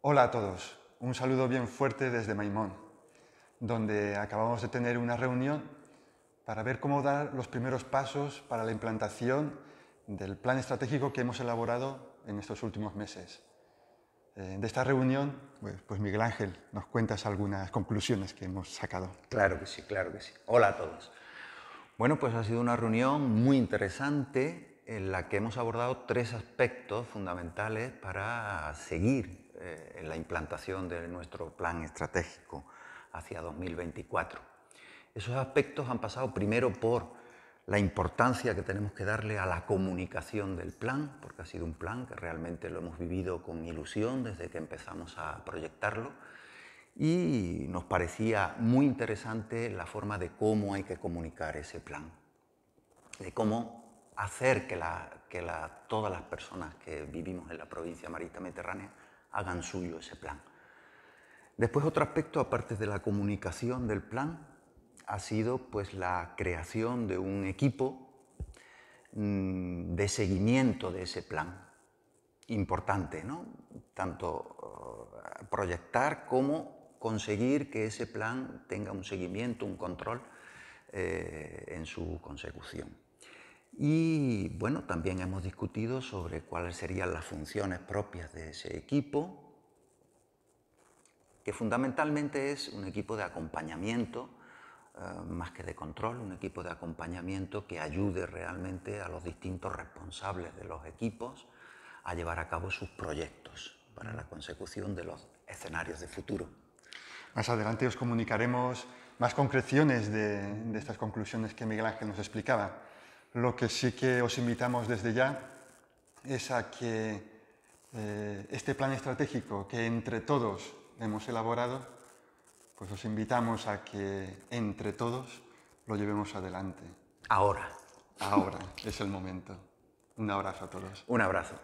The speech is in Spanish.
Hola a todos, un saludo bien fuerte desde Maimón, donde acabamos de tener una reunión para ver cómo dar los primeros pasos para la implantación del plan estratégico que hemos elaborado en estos últimos meses. Eh, de esta reunión, pues, pues Miguel Ángel, nos cuentas algunas conclusiones que hemos sacado. Claro que sí, claro que sí. Hola a todos. Bueno, pues ha sido una reunión muy interesante en la que hemos abordado tres aspectos fundamentales para seguir eh, en la implantación de nuestro plan estratégico hacia 2024. Esos aspectos han pasado primero por la importancia que tenemos que darle a la comunicación del plan, porque ha sido un plan que realmente lo hemos vivido con ilusión desde que empezamos a proyectarlo y nos parecía muy interesante la forma de cómo hay que comunicar ese plan, de cómo hacer que, todas las personas que vivimos en la provincia marítima mediterránea hagan suyo ese plan. Después otro aspecto, aparte de la comunicación del plan, ha sido pues la creación de un equipo mm, de seguimiento de ese plan. Importante, ¿no? Tanto eh, proyectar como conseguir que ese plan tenga un seguimiento, un control eh, en su consecución. Y bueno, también hemos discutido sobre cuáles serían las funciones propias de ese equipo, que fundamentalmente es un equipo de acompañamiento, eh, más que de control, un equipo de acompañamiento que ayude realmente a los distintos responsables de los equipos a llevar a cabo sus proyectos para la consecución de los escenarios de futuro. Más adelante os comunicaremos más concreciones de, de estas conclusiones que Miguel Ángel nos explicaba. Lo que sí que os invitamos desde ya es a que eh, este plan estratégico que entre todos hemos elaborado, pues os invitamos a que entre todos lo llevemos adelante. Ahora. Ahora es el momento. Un abrazo a todos. Un abrazo.